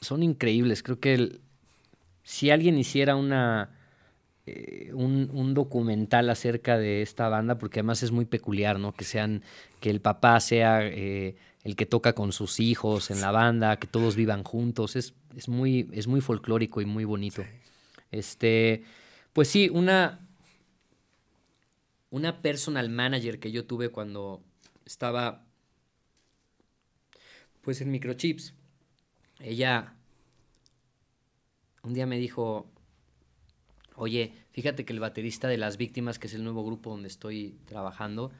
son increíbles. Creo que si alguien hiciera una eh, un, documental acerca de esta banda, porque además es muy peculiar, ¿no? Que sean, que el papá sea eh, el que toca con sus hijos en la banda, que todos vivan juntos. Es, muy, es muy folclórico y muy bonito. Este, pues sí, una, una personal manager que yo tuve cuando estaba pues en microchips ella un día me dijo, oye, fíjate que el baterista de Las Víctimas, que es el nuevo grupo donde estoy trabajando,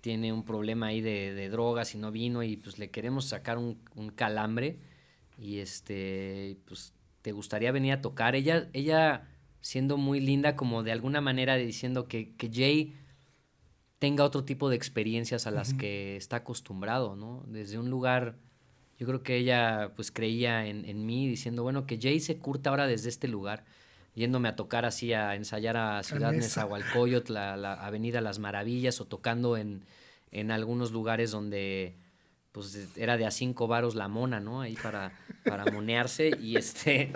tiene un problema ahí de, drogas y no vino y pues le queremos sacar un, calambre y este, pues te gustaría venir a tocar. Ella, ella siendo muy linda, como de alguna manera diciendo que, Jay tenga otro tipo de experiencias a las que está acostumbrado, ¿no? Desde un lugar yo creo que ella pues creía en, mí diciendo, bueno, que Jay se curta ahora desde este lugar, yéndome a tocar así, a ensayar a Ciudad Nezahualcóyotl, la, la Avenida Las Maravillas o tocando en, en algunos lugares donde pues era de a cinco varos la mona, ¿no? Ahí para, para monearse y este,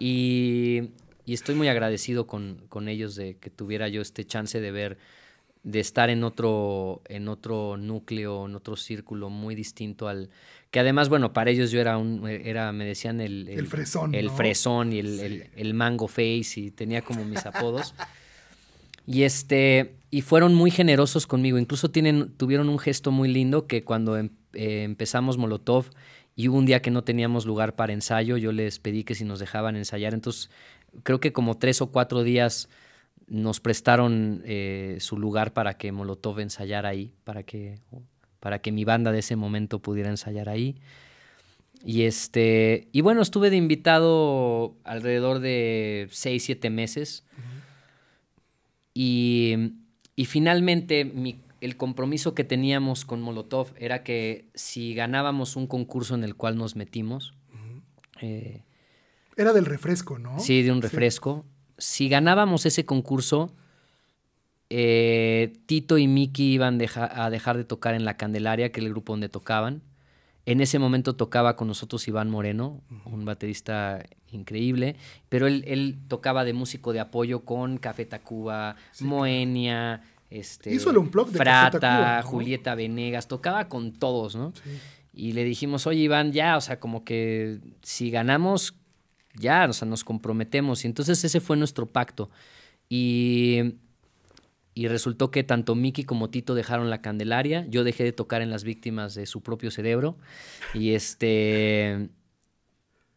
y, estoy muy agradecido con, con ellos de que tuviera yo este chance de ver de estar en otro, en otro núcleo, en otro círculo muy distinto al... Que además, bueno, para ellos yo era un... Eh, era, me decían el... El, fresón. El fresón y el, mango face y tenía como mis apodos. y este... Y fueron muy generosos conmigo. Incluso tienen, tuvieron un gesto muy lindo que cuando em, eh, empezamos Molotov y hubo un día que no teníamos lugar para ensayo, yo les pedí que si nos dejaban ensayar. Entonces, creo que como tres o cuatro días nos prestaron eh, su lugar para que Molotov ensayara ahí, para que, para que mi banda de ese momento pudiera ensayar ahí. Y, este, y bueno, estuve de invitado alrededor de seis, siete meses. y, y, finalmente mi, el compromiso que teníamos con Molotov era que si ganábamos un concurso en el cual nos metimos... Eh, era del refresco, ¿no? Sí, de un refresco si ganábamos ese concurso, eh, Tito y Miki iban a dejar de tocar en La Candelaria, que era el grupo donde tocaban. En ese momento tocaba con nosotros Iván Moreno, un baterista increíble, pero él, tocaba de músico de apoyo con Café Tacuba, Moenia, este, Frata, Julieta Venegas, tocaba con todos, ¿no? Y le dijimos, oye Iván, ya, o sea, como que si ganamos, ya, o sea, nos comprometemos. Y entonces ese fue nuestro pacto. Y, y resultó que tanto Miki como Tito dejaron la Candelaria. Yo dejé de tocar en las víctimas de su propio cerebro. Y este.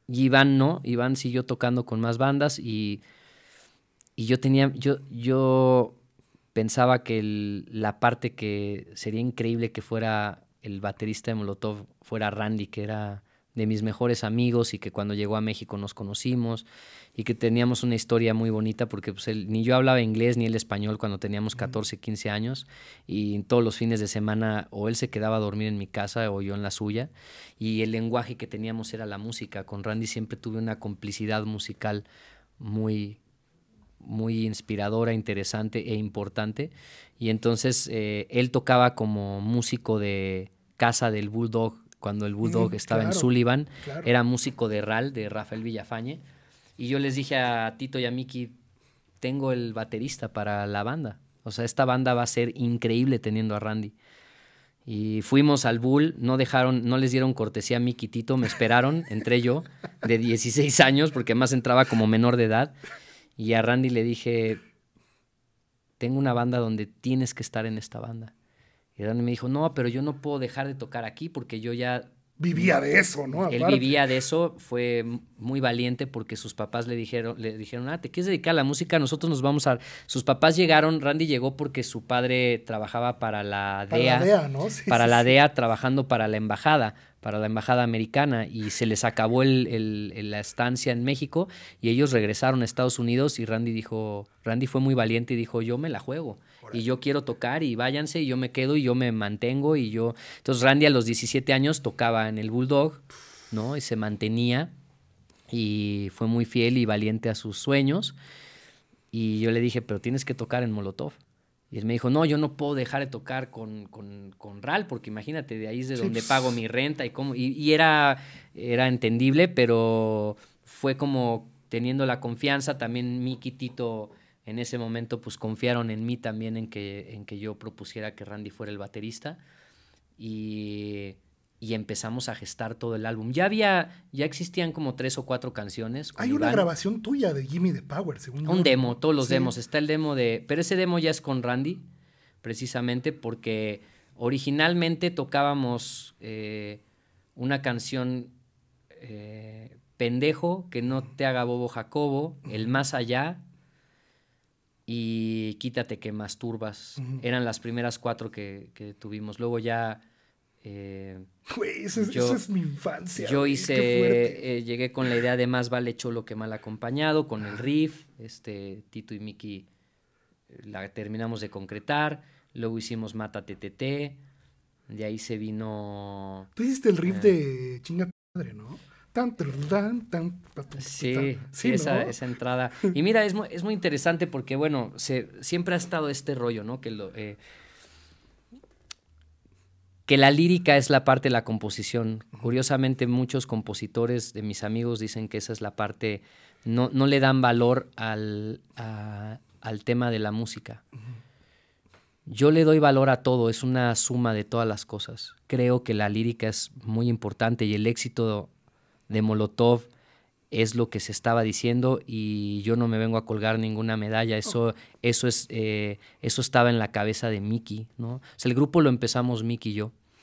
Iván no. Iván siguió tocando con más bandas. Y, y yo tenía. Yo, yo pensaba que la parte que sería increíble que fuera el baterista de Molotov fuera Randy, que era de mis mejores amigos y que cuando llegó a México nos conocimos y que teníamos una historia muy bonita porque pues, él, ni yo hablaba inglés ni el español cuando teníamos 14, 15 años y todos los fines de semana o él se quedaba a dormir en mi casa o yo en la suya y el lenguaje que teníamos era la música. Con Randy siempre tuve una complicidad musical muy muy inspiradora, interesante e importante. Y entonces eh, él tocaba como músico de casa del Bulldog cuando el Bulldog mm, estaba en Sullivan, era músico de RAL, de Rafael Villafañe, y yo les dije a Tito y a Miki, tengo el baterista para la banda, o sea, esta banda va a ser increíble teniendo a Randy. Y fuimos al Bull, no dejaron, no les dieron cortesía a Miki y Tito, me esperaron, entré yo, de 16 años, porque más entraba como menor de edad. Y a Randy le dije, tengo una banda donde tienes que estar en esta banda. Y Dani me dijo, no, pero yo no puedo dejar de tocar aquí porque yo ya... Vivía de eso, ¿no? Él vivía de eso, fue muy valiente porque sus papás le dijeron, le dijeron, ah, ¿te quieres dedicar a la música? Nosotros nos vamos a... Sus papás llegaron, Randy llegó porque su padre trabajaba para la DEA. Para la DEA, trabajando para la embajada, para la embajada americana, y se les acabó la estancia en México y ellos regresaron a Estados Unidos y Randy dijo, Randy fue muy valiente y dijo, yo me la juego y yo quiero tocar y váyanse y yo me quedo y yo me mantengo y yo... Entonces Randy a los 17 años tocaba en el Bulldog, ¿no? Y se mantenía y fue muy fiel y valiente a sus sueños. Y yo le dije, pero tienes que tocar en Molotov. Y él me dijo, no, yo no puedo dejar de tocar con, con, con RAL, porque imagínate, de ahí es de donde pues. pago mi renta y cómo. Y, era, era entendible, pero fue como teniendo la confianza. También mi Tito en ese momento, pues confiaron en mí también en que, en que yo propusiera que Randy fuera el baterista. Y y empezamos a gestar todo el álbum. Ya había, ya existían como tres o cuatro canciones. Hay una grabación tuya de Jimmy the Power, según Un demo, todos los demos. Está el demo de. Pero ese demo ya es con Randy, precisamente porque originalmente tocábamos eh, una canción eh, Pendejo, que no te haga bobo Jacobo, El Más Allá y Quítate que masturbas. turbas Eran las primeras cuatro que, que tuvimos. Luego ya eh, güey, eso, es, mi infancia. Yo hice, eh, llegué con la idea de más vale cholo que mal acompañado, con el riff, este, Tito y Miki eh, la terminamos de concretar, luego hicimos Mata TTT, de ahí se vino... Tú hiciste el riff de chinga madre, ¿no? Tan, tan, tan, sí, sí esa, entrada. Y mira, es muy, interesante porque, bueno, se, siempre ha estado este rollo, ¿no? Que lo, que la lírica es la parte de la composición. Curiosamente, muchos compositores de mis amigos dicen que esa es la parte, no, no le dan valor al, al tema de la música. Yo le doy valor a todo, es una suma de todas las cosas. Creo que la lírica es muy importante y el éxito de Molotov es lo que se estaba diciendo y yo no me vengo a colgar ninguna medalla. Eso, eso, es, eh, eso estaba en la cabeza de Miki, ¿no? O el grupo lo empezamos Miki y yo.